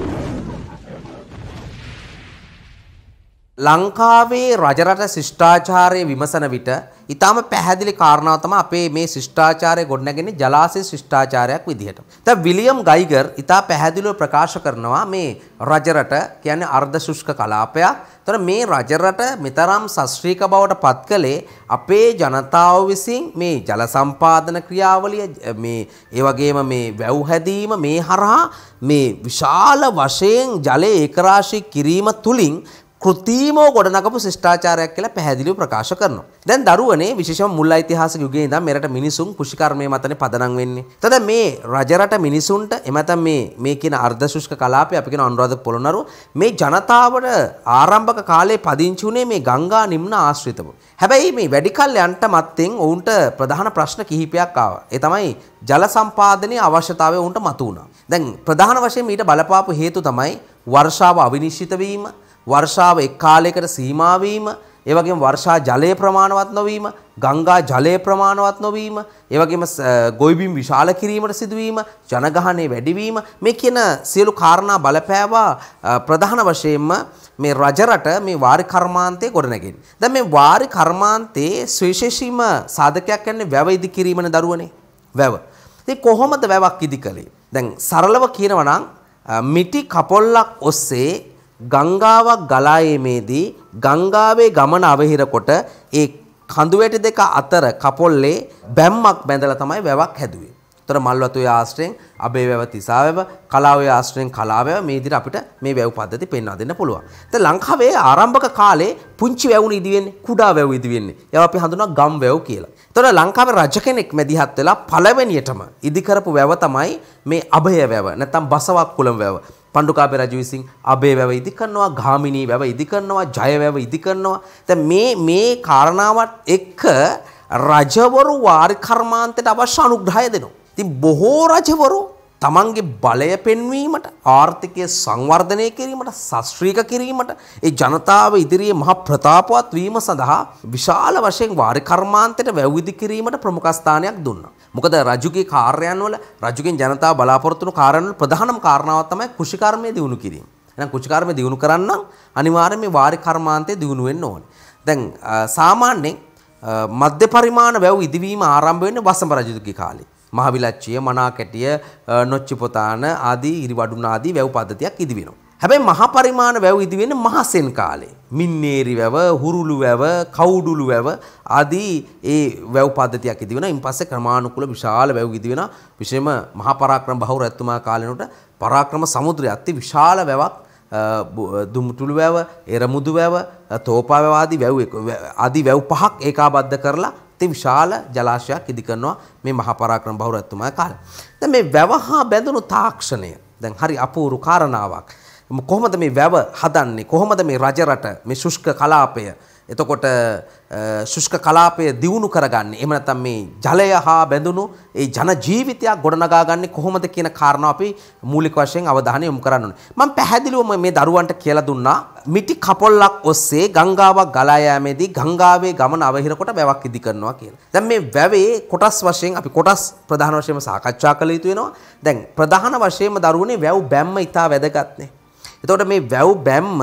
Thank you. ලංකාවේ රජරට ශිෂ්ඨාචාරය විමසන විට ඉතාම පැහැදිලි කාරණාව තමයි අපේ මේ ශිෂ්ඨාචාරය ගොඩනගන්නේ ජලාශය ශිෂ්ඨාචාරයක් විදිහට. දැන් විලියම් ගයිගර් ඉතා පැහැදිලිව ප්‍රකාශ කරනවා මේ රජරට කියන්නේ අර්ධ ශුෂ්ක කලාපයක්. ඒතර මේ රජරට මෙතරම් ශස්ත්‍රීක බවට පත් කළේ අපේ ජනතාව විසින් මේ ජල සම්පාදන ක්‍රියාවලිය මේ ඒ වගේම මේ වැව් හැදීම මේ හරහා මේ විශාල වශයෙන් ජලය ඒකරාශී කිරීම තුලින් කෘතිමෝ ගොඩනගපු ශිෂ්ඨාචාරයක් කියලා පැහැදිලිව ප්‍රකාශ කරනවා. දැන් දරුවනේ විශේෂම මුල් ඓතිහාසික යුගයේ ඉඳන් මෙරට මිනිසුන් කෘෂිකර්මයේ මතනේ පදනම් වෙන්නේ. එතකොට මේ රජරට මිනිසුන්ට එමෙතන මේ මේ කියන අර්ධ ශුෂ්ක කලාපය අපි කියන අනුරාධ පොළොන්නරුව මේ ජනතාවට ආරම්භක කාලයේ පදිංචි වුණේ මේ ගංගා නිම්න ආශ්‍රිතව. හැබැයි මේ වැඩි කල් යන්ට මත්තෙන් ඔවුන්ට ප්‍රධාන ප්‍රශ්න කිහිපයක් ආවා. ඒ තමයි ජල සම්පාදනයේ අවශ්‍යතාවය ඔවුන්ට මතු වුණා. දැන් ප්‍රධාන වශයෙන් ඊට බලපාපු හේතු තමයි වර්ෂාව අවිනිශ්චිත වීම වර්ෂාව එක් කාලයකට සීමා වීම ඒ වගේම වර්ෂා ජලය ප්‍රමාණවත් නොවීම, ගංගා ජලය ප්‍රමාණවත් නොවීම, ඒ වගේම ගොවිබිම් විශාල කිරීමට සිදුවීම, ජනගහනය වැඩිවීම මේ කියන සියලු කාරණා බලපෑවා ප්‍රධාන වශයෙන්ම මේ රජරට මේ වාරි කර්මාන්තයේ ගොඩනැගෙන්නේ. දැන් මේ වාරි කර්මාන්තයේ සවිශේෂීම සාධකයක් කියන්නේ වැව ඉදි කිරීමන දරුවනේ. වැව. ඉතින් කොහොමද වැවක් ඉදි කළේ? දැන් සරලව කියනවා නම් මිටි කපොල්ලක් ඔස්සේ ගංගාවක් ගලා යීමේදී ගංගාවේ ගමන අවහිර කොට ඒ කඳු වැටි දෙක අතර කපොල්ලේ බැම්මක් බැඳලා තමයි වැවක් හැදුවේ. ඒතර මල්වතුයේ ආශ්‍රයෙන් අබේ වැව තිසා වැව, කලාවේ ආශ්‍රයෙන් කලා වැව මේ විදිහට අපිට මේ වැව් පද්ධති පෙන්වා දෙන්න පුළුවන්. ඒත් ලංකාවේ ආරම්භක කාලේ පුංචි වැවුණු ඉදි වෙන්නේ, කුඩා වැව් ඉදි වෙන්නේ. ඒවා අපි හඳුනනවා ගම් වැව් කියලා. එතකොට ලංකාවේ රජ කෙනෙක් මැදිහත් වෙලා පළවෙනියටම ඉදි කරපු වැව තමයි මේ අභය වැව නැත්නම් බසවක් කුලම් වැව. පණ්ඩුකාභය රජවිසින් අබේ වැව ඉදි කරනවා, ගාමිණී වැව ඉදි කරනවා, ජය වැව ඉදි කරනවා. දැන් මේ මේ කාරණාවත් එක්ක රජවරු වාරි කර්මාන්තයට අවශ්‍ය අනුග්‍රහය දෙනවා. ඉතින් බොහෝ රජවරු තමන්ගේ බලය පෙන්වීමට ආර්ථිකය සංවර්ධනය කිරීමට ශස්ත්‍රීක කිරීමට ඒ ජනතාව ඉදිරියේ මහ ප්‍රතාපවත් වීම සඳහා විශාල වශයෙන් වාරි කර්මාන්තයට වැව් ඉදි කිරීමට ප්‍රමුඛ ස්ථානයක් දුන්නා. මොකද රජුගේ කාර්යයන්වල රජුගෙන් ජනතාව බලාපොරොත්තු වන කාර්යවල ප්‍රධානම කාරණාව තමයි කෘෂිකර්මය දියුණු කිරීම. එහෙනම් කෘෂිකර්මය දියුණු කරන්න අනිවාර්යයෙන් මේ වාරි කර්මාන්තය දියුණු වෙන්න ඕනේ. දැන් සාමාන්‍යයෙන් මධ්‍ය පරිමාණ වැව් ඉදිවීම ආරම්භ වෙන්නේ වසඹ රජුගේ කාලේ. මහවිලච්චිය, මනාකැටිය, නොච්චිපොතාන ආදී ඉරිවඩුන ආදී වැව් පද්ධතියක් ඉදිවෙනවා. හැබැයි මහා පරිමාණ වැව් ඉදි වෙන්නේ මහසෙන් කාලේ. මින්නේරි වැව, හුරුළු වැව, කවුඩුළු වැව ආදී ඒ වැව් පද්ධතියක් ඉදි වෙනවා. ඉන් පස්සේ ක්‍රමානුකූල විශාල වැව් ඉදි වෙනවා. විශේෂම මහා පරාක්‍රම බහුර රැතුමා කාලේනොට පරාක්‍රම සමුද්‍රය අති විශාල වැවක් දුමුතුළු වැව, එරමුදු වැව, තෝපා වැව ආදී වැව් ආදී වැව් පහක් ඒකාබද්ධ කරලා අති විශාල ජලාශයක් ඉදි කරනවා මේ මහා පරාක්‍රම බහුර රැතුමා කාලේ. දැන් මේ වැව හා බැඳුණු තාක්ෂණය දැන් හරි අපූරු කාරණාවක්. කොහොමද මේ වැව හදන්නේ කොහොමද මේ රජරට මේ ශුෂ්ක කලාපය එතකොට ශුෂ්ක කලාපය දියුණු කරගන්නේ එහෙම නැත්නම් මේ ජලය හා බැඳුණු ඒ ජන ජීවිතයක් ගොඩනගා ගන්නේ කොහොමද කියන කාරණාව අපි මූලික වශයෙන් අවධානය යොමු කරන්න ඕනේ. මම පැහැදිලිවම මේ දරුවන්ට කියලා දුන්නා මිටි කපොල්ලක් ඔස්සේ ගංගාවක් ගලා යාමේදී ගංගාවේ ගමන අවහිර කොට වැවක් ඉදි කරනවා කියලා. දැන් මේ වැවේ කොටස් වශයෙන් අපි කොටස් ප්‍රධාන වශයෙන්ම සාකච්ඡා කළ යුතු වෙනවා. දැන් ප්‍රධාන වශයෙන්ම දරුවනේ වැව් බැම්ම ඉතා වැදගත්නේ. එතකොට මේ වැව් බැම්ම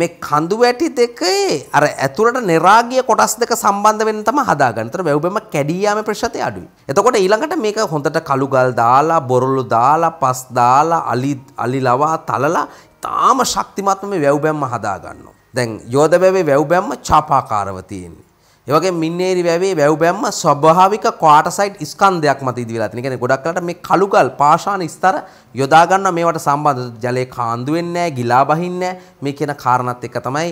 මේ කඳු වැටි දෙකේ අර ඇතුළට නෙරාගිය කොටස් දෙක සම්බන්ධ වෙන්න තමයි හදාගන්නේ. ඒතර වැව්බෙම කැඩී යාමේ ප්‍රතිශතය අඩුයි. එතකොට ඊළඟට මේක හොඳට කළු ගල් දාලා, බොරළු දාලා, පස් දාලා, අලි අලි ලවා තලලා තාම ශක්තිමත් මේ වැව්බැම්ම හදාගන්නවා. දැන් යෝධ වැවේ වැව්බැම්ම චාපාකාරව තියෙන්නේ. ඒවගේ මින්නේරි වැවේ වැව් බැම්ම ස්වභාවික ක්වාටසයිට් ස්කන්ධයක් මත ඉදිවිලා තියෙන. කියන්නේ ගොඩක් වෙලාට මේ කළුගල් පාෂාණ ස්තර යොදා ගන්න මේවට සම්බන්ධ ජලයේ කාන්දු වෙන්නේ නැහැ, ගිලා බහින්නේ නැහැ. මේ කියන කාරණාත් එක්ක තමයි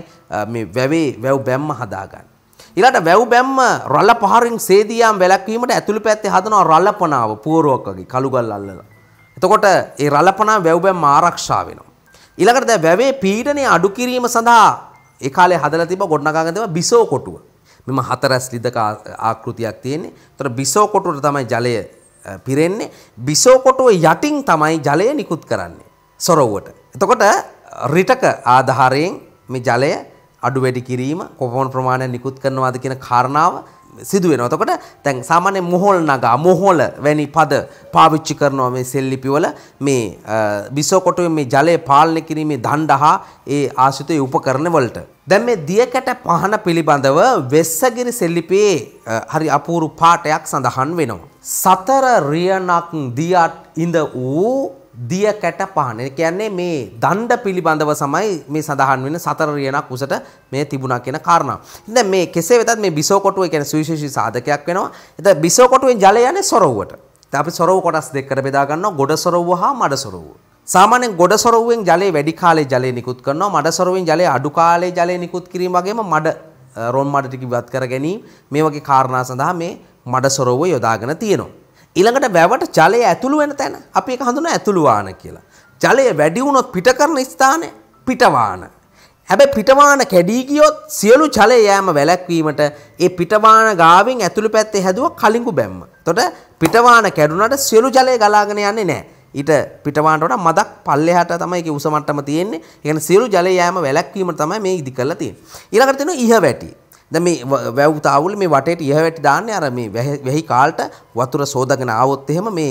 මේ වැවේ වැව් බැම්ම හදාගන්නේ. ඊළඟට වැව් බැම්ම රළ පහරින් සේදියාම් වැළැක්වීමට ඇතුළු පැත්තේ හදනවා රළපනාව පූර්වක වගේ කළුගල් අල්ලලා. එතකොට ඒ රළපනාව වැව් බැම්ම ආරක්ෂා වෙනවා. ඊළඟට දැන් වැවේ පීඩනය අඩු කිරීම සඳහා ඒ කාලේ හදලා තිබ්බ ගොඩනගාගෙන තිබ්බ බිසෝ කොටුව. මෙම හතරැස් ලිදක ආකෘතියක් තියෙන්නේ. ඒතර බිසෝ කොටුවට තමයි ජලය පිරෙන්නේ. බිසෝ කොටුව යටින් තමයි ජලය නිකුත් කරන්නේ සොරවුවට. එතකොට රිටක ආධාරයෙන් මේ ජලය අඩු වැඩි කිරීම කොපමණ ප්‍රමාණයක් නිකුත් කරනවාද කියන කාරණාව සිදුවෙන තකොට තැන් සාමාන්‍ය මොහොල් නගා මොහොල වැනි පද පාවිච්චි කරනවා මේ සෙල්ලිපිවල මේ බිසෝකොටුව මේ ජලය පාලනය කිරීමේ දණ්ඩහා ඒ ආශිතය උපකරණ වලට. දැන් මේ දියකට පහන පිළිබඳව වෙස්සගිරි සෙල්ලිපේ හරි අපූරු පාටයක් සඳහන් වෙනවා. සතර රියනක් දියත් ඉඳ වූ දිය කැට පහන. ඒ කියන්නේ මේ දණ්ඩ පිළිබඳව සමයි මේ සඳහන් වෙන සතර රියනක් උසට මේ තිබුණා කියන කාරණා. දැන් මේ කෙසේ වෙතත් මේ බිසෝ කොටුව කියන්නේ සුවිශේෂී සාධකයක් වෙනවා. එතකොට බිසෝ කොටුවෙන් ජලය යන්නේ සොරවුවට. දැන් අපි සොරවුව කොටස් දෙකකට බෙදා ගන්නවා ගොඩ සොරවුව හා මඩ සොරවුව. සාමාන්‍යයෙන් ගොඩ සොරවුවෙන් ජලය වැඩි කාලේ ජලය නිකුත් කරනවා. මඩ සොරවුවෙන් ජලය අඩු කාලේ ජලය නිකුත් කිරීම වගේම මඩ රොන් මඩ ටික ඉවත් කර ගැනීම මේ වගේ කාරණා සඳහා මේ මඩ සොරවුව යොදාගෙන තියෙනවා. ඊළඟට වැවට ජලය ඇතුළු වෙන තැන අපි ඒක හඳුනන ඇතුළුවාන කියලා. ජලය වැඩි වුණොත් පිට කරන ස්ථානය පිටවාන. හැබැයි පිටවාන කැඩී ගියොත් සියලු ජලය යෑම වැළැක්වීමට ඒ පිටවාන ගාවෙන් ඇතුළු පැත්තේ හැදුව කලිඟු බැම්ම. එතකොට පිටවාන කැඩුනට සියලු ජලය ගලාගෙන යන්නේ නැහැ. ඊට පිටවානට වඩා මදක් පල්ලෙහාට තමයි ඒකේ උස මට්ටම තියෙන්නේ. ඒ කියන්නේ සියලු ජලය යෑම වැළැක්වීම තමයි මේ ඉදි කරලා තියෙන්නේ. ඊළඟට තියෙනවා ඉහ වැටි. දැන් මේ වැව් තාවුල මේ වටේට ඉහවැටි දාන්නේ අර මේ වැහි කාලට වතුර සෝදගෙන ආවොත් එහෙම මේ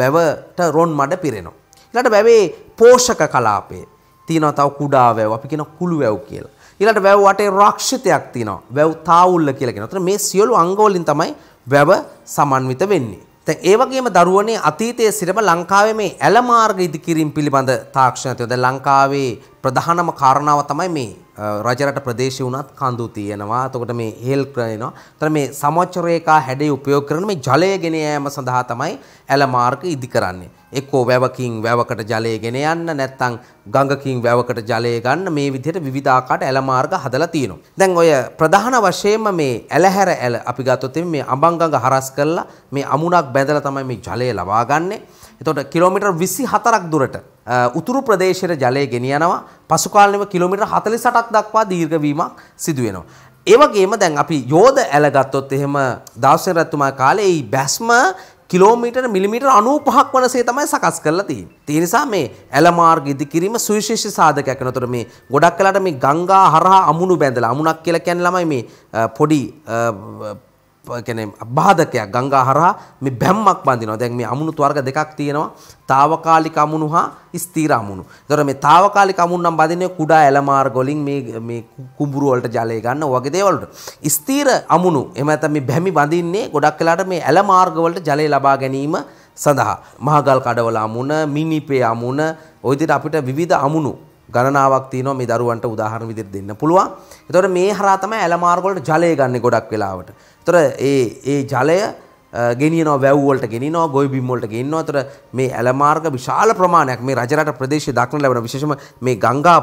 වැවට රොන් මඩ පිරෙනවා. ඊළඟට වැවේ පෝෂක කලාපය තියෙනවා තව කුඩා වැව් අපි කියන කුළු වැව් කියලා. ඊළඟට වැව් වටේ රක්ෂිතයක් තියෙනවා. වැව් තාවුල්ල කියලා කියනවා. එතන මේ සියලු අංග වලින් තමයි වැව සමන්විත වෙන්නේ. දැන් ඒ වගේම දරුවනේ අතීතයේ සිටම ලංකාවේ මේ ඇල මාර්ග ඉදිකිරීම පිළිබඳ තාක්ෂණ තියෙනවා. දැන් ලංකාවේ ප්‍රධානම කාරණාව තමයි මේ රජරට ප්‍රදේශ වුණත් කඳු තියෙනවා. එතකොට මේ හෙල් කරනවා. එතන මේ සමච්ච රේඛා හැඩය උපයෝග කරන මේ ජලය ගෙන යාම සඳහා තමයි ඇල මාර්ග ඉදි කරන්නේ. එක්කෝ වැවකින් වැවකට ජලය ගෙන යන්න නැත්නම් ගඟකින් වැවකට ජලය ගන්න මේ විදිහට විවිධාකාර ඇල මාර්ග හදලා තියෙනවා. දැන් ඔය ප්‍රධාන වශයෙන්ම මේ ඇලහැර ඇල අපි ගත්තොත් මේ අඹංගඟ හරස් කරලා මේ අමුණක් බැඳලා තමයි මේ ජලය ලබා ගන්නෙ. එතකොට කිලෝමීටර් 24ක් දුරට උතුරු ප්‍රදේශයේ ජලය ගෙනියනවා. පසු කාලෙම කිලෝමීටර් 48ක් දක්වා දීර්ඝ වීමක් සිදු වෙනවා. ඒ වගේම දැන් අපි යෝධ ඇල ගත්තොත් එහෙම දාසෙන් රැතුමා කාලේ මේ බැස්ම කිලෝමීටර් මිලිමීටර් 95ක් වනසේ තමයි සකස් කරලා තියෙන්නේ. ඒ නිසා මේ ඇල මාර්ග ඉදිකිරීම සුවිශේෂී සාධකයක් වෙනතර මේ ගොඩක් කලකට මේ ගංගා හරහා අමුණු බැඳලා අමුණක් කියලා කියන්නේ ළමයි මේ පොඩි කැන අබාධකයක් ගංගා හරහා මේ බැම්මක් බඳිනවා. දැන් මේ අමුණු වර්ග දෙකක් තියෙනවා. తాවකාලික අමුණු හා ස්ථිර අමුණු. ඒතර මේ తాවකාලික අමුණු නම් බඳින්නේ කුඩා ඇල මාර්ග වලින් මේ මේ කුඹුරු වලට ජලය ගන්න වගේ දේවල් වලට. ස්ථිර අමුණු එහෙම නැත්නම් මේ බැමි බඳින්නේ ගොඩක් වෙලාට මේ ඇල මාර්ග වලට ජලය ලබා ගැනීම සඳහා. මහගල් කඩවල අමුණ, මිනිපේ අමුණ, ওই විදිහට අපිට විවිධ අමුණු ගණනාවක් තියෙනවා මේ දරුවන්ට උදාහරණ විදිහට දෙන්න පුළුවන්. ඒතකොට මේ හරහා තමයි ඇල මාර්ග වලට ජලය ගන්න ගොඩක් වෙලාවට. තොර ඒ ඒ ජලය ගෙනන වැවලට ගෙන ගොයි බිම්මලට ගෙන්න්න අතර මේ ඇලමාර්ග විශාල ප්‍රමාණයක් මේ රජරට ප්‍රදේශ දක්න ලැබෙන විශෂම මේ ගංගා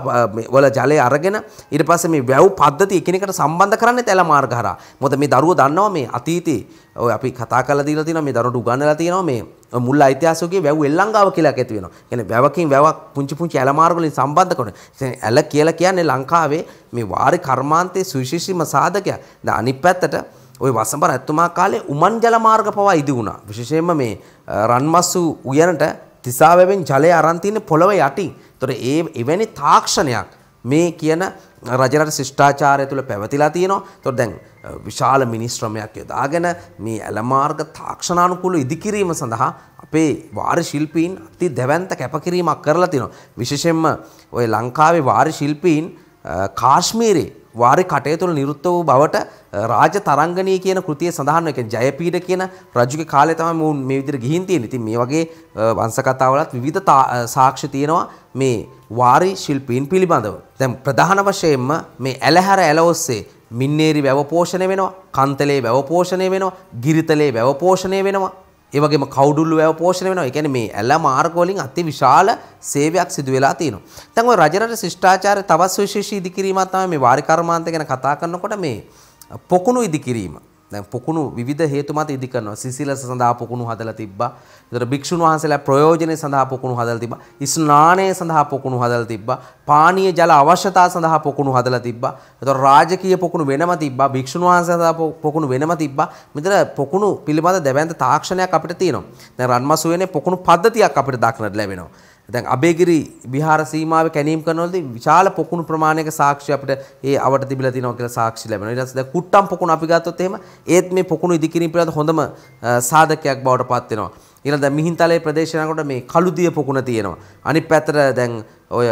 වල ජලය අරගෙන ඉට පස මේ වැව් පද්ධති එකනකට සම්බන්ධ කරන්න ඇලමාර්ගහර මොද මේ දරුව දන්නවා මේ අතීතේ ඔය අපි කතා කල දීල තින මේ දරුට ගන්නල තියෙනවා මේ මුල් අයිතිහාසගේ වැව් එල්ලංගාව කියලා ඇති වෙනවා. කියන්නේ වැවකින් වැවක් පුංචි පුංචි ඇලමාර්ග වලින් සම්බන්ධ කරන. ඉතින් ඇල කියලා කියන්නේ ලංකාවේ මේ වාරි කර්මාන්තයේ සුවිශේෂීම සාධකයක්. ද අනිත් පැත්තට ඔය වසම්බර ඇත්තුමා කාලේ උමන් ජලමාර්ග පවා ඉදි වුණා. විශේෂයෙන්ම මේ රන්මස්සු උයනට තිසාවැවෙන් ජලය අරන් තියෙන පොළව යටින්. ඒතොර ඒ එවැනි තාක්ෂණයක් මේ කියන රජරට ශිෂ්ටාචාරය තුළ පැවතිලා තියෙනවා. ඒතොර දැන් විශාල මිනිස්ත්‍රමයක් යොදාගෙන මේ ඇලමාර්ග තාක්ෂණානුකූලව ඉදිකිරීම සඳහා අපේ වාරි ශිල්පීන් අති දැවැන්ත කැපකිරීමක් කරලා තිනවා. විශේෂයෙන්ම ඔය ලංකාවේ වාරි ශිල්පීන් කාශ්මීරේ වාරි කටයුතුල නිරුත්ත වූ බවට රාජ තරංගනී කියන කෘතිය සඳහන් වෙන ජයපීඩ කියන රජුගේ කාලේ තමයි මොවුන් මේ විදිහට ගිහින් තියෙන්නේ. ඉතින් මේ වගේ වංශ කතාවලත් විවිධ සාක්ෂි තියෙනවා මේ වාරි ශිල්පීන් පිළිබඳව. දැන් ප්‍රධාන වශයෙන්ම මේ ඇලහැර ඇල ඔස්සේ මින්නේරි වැව පෝෂණය වෙනවා, කන්තලේ වැව පෝෂණය වෙනවා, ගිරිතලේ වැව පෝෂණය වෙනවා. ඒවගේම කවුඩුල්ලු වැව පෝෂණය වෙනවා. ඒ කියන්නේ මේ ඇල මාර්ග වලින් අති විශාල සේවයක් සිදු වෙලා තියෙනවා. දැන් ඔය රජරට ශිෂ්ටාචාර තවත් සුවිශේෂී ඉදිකිරීමක් තමයි මේ වාරි කර්මාන්ත ගැන කතා කරනකොට මේ පොකුණු ඉදිකිරීම. දැන් පොකුණු විවිධ හේතු මත ඉදි කරනවා. සිසිලස සඳහා පොකුණු හදලා තිබ්බා. ඒතර භික්ෂුන් වහන්සේලා ප්‍රයෝජනෙ සඳහා පොකුණු හදලා තිබ්බා. ස්නානය සඳහා පොකුණු හදලා තිබ්බා. පානීය ජල අවශ්‍යතා සඳහා පොකුණු හදලා තිබ්බා. ඒතර රාජකීය පොකුණු වෙනම තිබ්බා. භික්ෂුන් වහන්සේ සඳහා පොකුණු වෙනම තිබ්බා. මෙතන පොකුණු පිළිබඳ දැවැන්ත තාක්ෂණයක් අපිට තියෙනවා. දැන් රන්මසු වෙනේ පොකුණු පද්ධතියක් අපිට දක්නට ලැබෙනවා. දැන් අබේගිරි විහාර සීමාව කැණීම් කරනවලදී විශාල පොකුණු ප්‍රමාණයක සාක්ෂි අපිට ඒ අවට තිබිලා තිනවා කියලා සාක්ෂි ලැබෙනවා. ඊට පස්සේ දැන් කුට්ටම් පොකුණු අපි ගත්තොත් එහෙම ඒත් මේ පොකුණු ඉදිකිරීම පිළිබඳ හොඳම සාධකයක් බවට පත් වෙනවා. ඊළඟ දැන් මිහින්තලේ ප්‍රදේශයනකට මේ කළුදිය පොකුණ තියෙනවා. අනිත් පැත්තට දැන් ඔය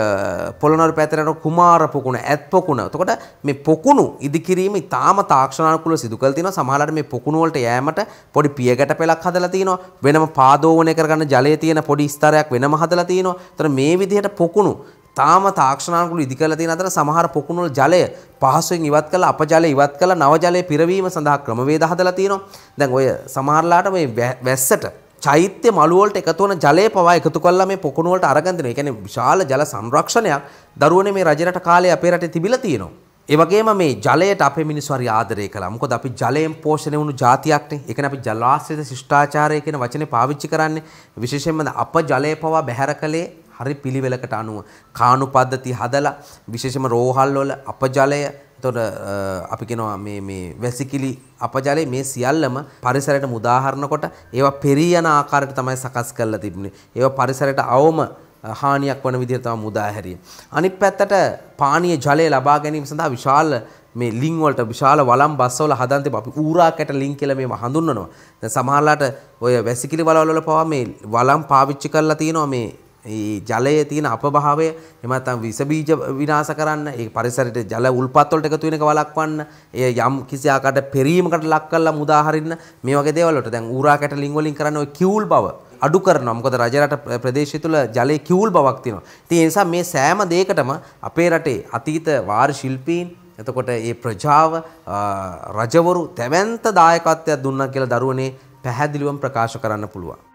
පොළොනර පැතරන කුමාර පොකුණ ඇත් පොකුණ තකොට මේ පොකුණු ඉදිකිරීම ඉතාම තාක්ෂණකුල සිදුකල් තින සමහලට මේ පොකුණුවලට යෑමට පොඩි පියගැට පෙලක් හදලා තියෙනවා වෙනම පාදෝවනය කරගන්න ජලය තියෙන පොඩි ස්ථරයක් වෙනම හදලා තියෙනවා තර මේ විදිහට පොකුණු තාම තාක්ෂණකුල ඉදිකල තියෙන අතර සමහර පොකුණුවල ජලය පහසුවෙන් ඉවත් කළ අපජලය ඉවත් කළ නවජලය පිරවීම සඳහා ක්‍රමවේද හදලා තියෙනවා දැන් ඔය සමහරලාට මේ වැස්සට චෛත්‍ය මළුවලට එකතු වන ජලය පවා එකතු කරලා මේ පොකුණු වලට අරගෙන දෙනවා. ඒ කියන්නේ විශාල ජල සංරක්ෂණයක් දරුවනේ මේ රජරට කාලේ අපේ රටේ තිබිලා තියෙනවා. ඒ වගේම මේ ජලයට අපේ මිනිස්සු හරි ආදරය කළා. මොකද අපි ජලයෙන් පෝෂණය වුණු ජාතියක්නේ. ඒ කියන්නේ අපි ජලාශ්‍රිත ශිෂ්ටාචාරය කියන වචනේ පාවිච්චි කරන්නේ විශේෂයෙන්ම අප ජලය පවා බැහැර කළේ හරි පිළිවෙලකට අනුව කානු පද්ධති හදලා විශේෂම රෝහල්වල අප ජලය තොට අපි කෙනවා වැසිකිලි අපජලය මේ සියල්ලම පරිසරයට මුදාහරණකොට ඒවා පෙරියන ආකාරයට තමයි සකස් කරල තිබුණේ ඒ පරිසරයට අවම හානියක් වන විදිහතම මුදාහැරිය. අනිත් පැත්තට පානය ජලය ලබා ගැනීම සඳහා විශාල මේ ලිංවලට විශාල වලම් බස්සවල හදන්ත අපි ඌරාකට ලිං කියල මේ හඳුන්වනවා. සමහරලාට ඔය වැසිකිලි වලවල පවා මේ වලම් පාවිච්චි කරලා තියෙනවා මේ ජලය තියෙන අපභාවය එමත්තම් විසබීජ විනාශ කරන්න ඒ පරිසරයට ජල උල්පත් වලට එකතු වෙන එක වළක්වන්න ඒ යම් කිසි ආකාරයකට පෙරීමකට ලක් කරලා මුදා හරින්න මේ වගේ දේවල් වලට දැන් ඌරා කැටලින් වලින් කරන ওই කිවුල් බව අඩු කරනවා මොකද රජරට ප්‍රදේශය තුළ ජලය කිවුල් බවක් තියෙනවා ඉතින් ඒ නිසා මේ සෑම දෙයකටම අපේ රටේ අතීත වාර් ශිල්පීන් එතකොට ඒ ප්‍රජාව රජවරු තැවැන්ත දායකත්වයක් දුන්නා කියලා දරුවනේ පැහැදිලිවම ප්‍රකාශ කරන්න පුළුවන්